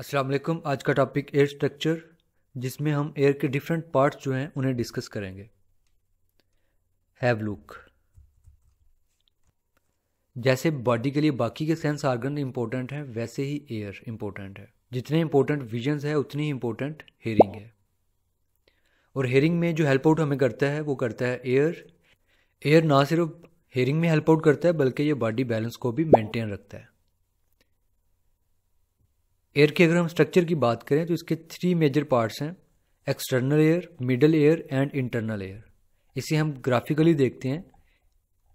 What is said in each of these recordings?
अस्सलाम वालेकुम आज का टॉपिक एयर स्ट्रक्चर जिसमें हम एयर के डिफरेंट पार्ट्स जो हैं उन्हें डिस्कस करेंगे हैव लुक जैसे बॉडी के लिए बाकी के सेंस आर्गन इंपॉर्टेंट हैं वैसे ही एयर इंपॉर्टेंट है जितने इंपॉर्टेंट विजन्स है उतनी ही इंपॉर्टेंट हेयरिंग है और हेयरिंग में जो हेल्प आउट हमें करता है वो करता है एयर एयर ना सिर्फ हेयरिंग में हेल्प आउट करता है बल्कि ये बॉडी बैलेंस को भी मेंटेन रखता है एयर की अगर हम स्ट्रक्चर की बात करें तो इसके थ्री मेजर पार्ट्स हैं external ear middle ear and internal ear इसे हम ग्राफिकली देखते हैं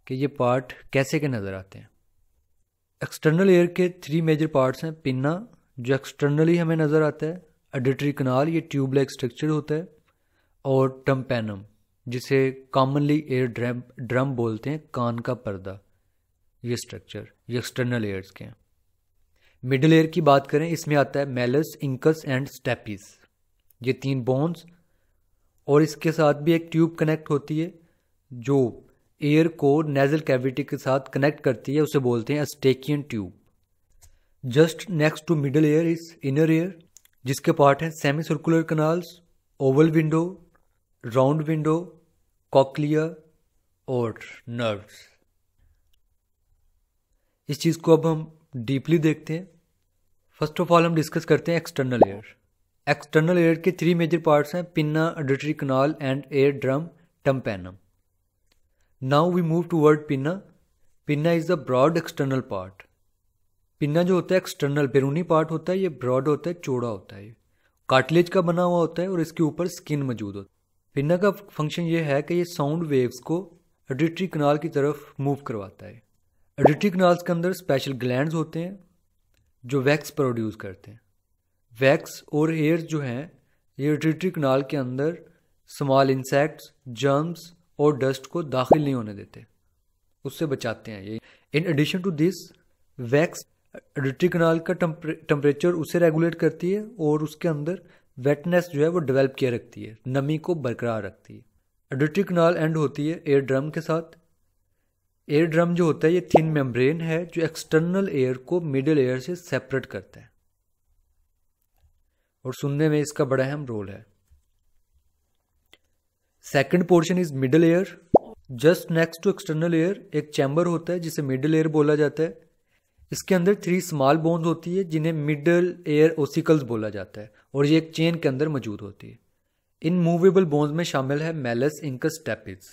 कि ये पार्ट कैसे के नज़र आते हैं एक्सटर्नल एयर के थ्री मेजर पार्ट्स हैं पिन्ना जो एक्सटर्नली हमें नज़र आता है एडिटरी कनाल ये ट्यूब स्ट्रक्चर होता है और टम्पैनम जिसे कॉमनली एयर ड्रम ड्रम बोलते हैं कान का पर्दा ये स्ट्रक्चर ये एक्सटर्नल एयर्स के हैं मिडिल एयर की बात करें इसमें आता है मेलस इंकस एंड स्टेपिस ये तीन बोन्स और इसके साथ भी एक ट्यूब कनेक्ट होती है जो एयर को नेजल कैविटी के साथ कनेक्ट करती है उसे बोलते हैं eustachian tube just next to middle ear is inner ear जिसके पार्ट हैं semicircular canals oval window round window cochlea और नर्व्स इस चीज़ को अब हम डीपली देखते हैं फर्स्ट ऑफ ऑल हम डिस्कस करते हैं एक्सटर्नल एयर एक्सटर्नल एयर के थ्री मेजर पार्ट्स हैं pinna auditory canal and eardrum tympanum now we move toward pinna pinna is the broad external part pinna जो होता है external बैरूनी part होता है ये ब्रॉड होता है चौड़ा होता है कार्टिलेज का बना हुआ होता है और इसके ऊपर स्किन मौजूद होता है पिन्ना का फंक्शन ये है कि ये साउंड वेव्स को एडिटरी कनाल की तरफ मूव करवाता है एडिटरी कनाल्स के अंदर स्पेशल ग्लैंड होते हैं जो वैक्स प्रोड्यूस करते हैं वैक्स और एयर जो हैं ये यूटिलिटरी कनाल के अंदर स्मॉल इंसेक्ट्स जर्म्स और डस्ट को दाखिल नहीं होने देते उससे बचाते हैं ये in addition to this wax auditory canal का टम्परेचर उसे रेगुलेट करती है और उसके अंदर वेटनेस जो है वो डेवलप किया रखती है नमी को बरकरार रखती है एडिट्री कनाल एंड होती है एयर ड्रम के साथ एयर ड्रम जो होता है ये थिन मेम्ब्रेन है जो एक्सटर्नल एयर को मिडिल एयर से सेपरेट करता है और सुनने में इसका बड़ा अहम रोल है second portion is middle ear just next to external ear एक चैम्बर होता है जिसे मिडिल एयर बोला जाता है इसके अंदर थ्री स्मॉल बोन्स होती है जिन्हें मिडल एयर ओसिकल्स बोला जाता है और ये एक चेन के अंदर मौजूद होती है इन मूवेबल बोन्स में शामिल है मेलस इंकस टेपिस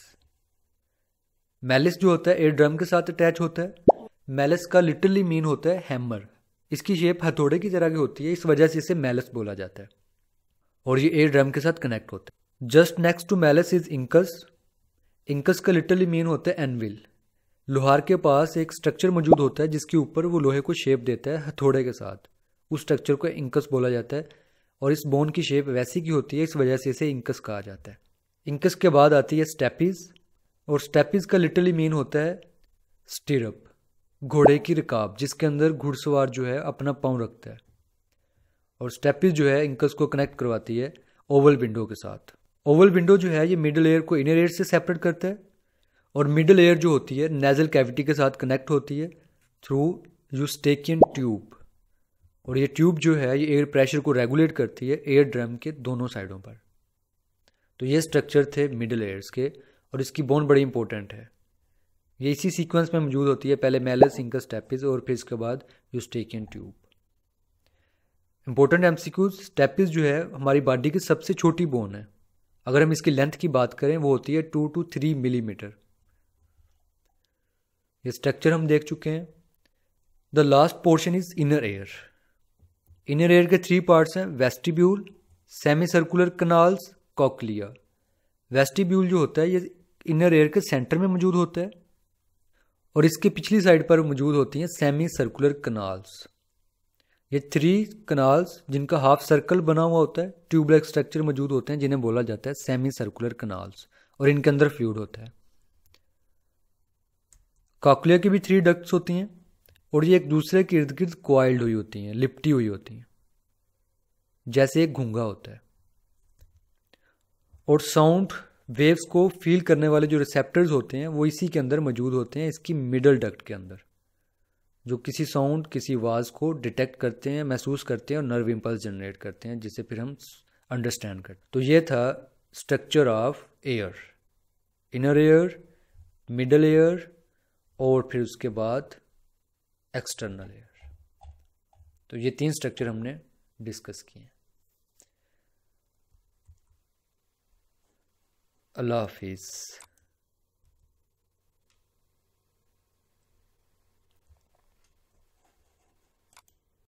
मैलिस जो होता है एयर ड्रम के साथ अटैच होता है मैलिस का लिटरली मीन होता है हैमर इसकी शेप हथौड़े की तरह की होती है इस वजह से इसे मैलिस बोला जाता है और ये एयर ड्रम के साथ कनेक्ट होता है just next to malleus is incus incus का लिटरली मीन होता है एनविल लोहार के पास एक स्ट्रक्चर मौजूद होता है जिसके ऊपर वो लोहे को शेप देता है हथौड़े के साथ उस स्ट्रक्चर को इंकस बोला जाता है और इस बोन की शेप वैसी की होती है इस वजह से इसे इंकस कहा जाता है इंकस के बाद आती है स्टेपीज़ और स्टेपिज का लिटरली मीन होता है स्टिरअप घोड़े की रकाब जिसके अंदर घुड़सवार जो है अपना पाँव रखता है और स्टेपिस जो है इंकस को कनेक्ट करवाती है ओवल विंडो के साथ ओवल विंडो जो है ये मिडल एयर को इनर एयर से सेपरेट करता है और मिडल एयर जो होती है नेजल कैविटी के साथ कनेक्ट होती है थ्रू यूस्टेकियन ट्यूब और ये ट्यूब जो है ये एयर प्रेशर को रेगुलेट करती है एयर ड्रम के दोनों साइडों पर तो ये स्ट्रक्चर थे मिडल एयर्स के और इसकी बोन बड़ी इंपॉर्टेंट है ये इसी सीक्वेंस में मौजूद होती है पहले मेलस इंकस स्टेपिस और फिर इसके बाद eustachian tube important MCQs stapes जो है हमारी बॉडी की सबसे छोटी बोन है अगर हम इसकी लेंथ की बात करें वो होती है टू टू थ्री मिलीमीटर ये स्ट्रक्चर हम देख चुके हैं the last portion is inner ear inner ear के थ्री पार्ट्स हैं vestibule semicircular canals cochlea vestibule जो होता है ये इनर एयर के सेंटर में मौजूद होता है और इसके पिछली साइड पर मौजूद होती हैं सेमी सर्कुलर कनाल्स ये थ्री कनाल्स जिनका हाफ सर्कल बना हुआ होता है ट्यूबलेक्स स्ट्रक्चर मौजूद होते हैं जिन्हें बोला जाता है सेमी सर्कुलर कनाल्स और इनके अंदर फ्लूड होता है काकुलिया की भी थ्री डक्ट्स होती हैं और ये एक दूसरे के इर्द गिर्द क्वाइल्ड हुई होती हैं लिपटी हुई होती हैं जैसे एक घूंगा होता है और साउंड वेव्स को फील करने वाले जो रिसेप्टर्स होते हैं वो इसी के अंदर मौजूद होते हैं इसकी मिडल डक्ट के अंदर जो किसी साउंड किसी आवाज़ को डिटेक्ट करते हैं महसूस करते हैं और नर्व इम्पल्स जनरेट करते हैं जिसे फिर हम अंडरस्टैंड करते तो ये था structure of ear inner ear middle ear और फिर उसके बाद एक्सटर्नल एयर तो ये तीन स्ट्रक्चर हमने डिस्कस किए हैं Allah Hafiz.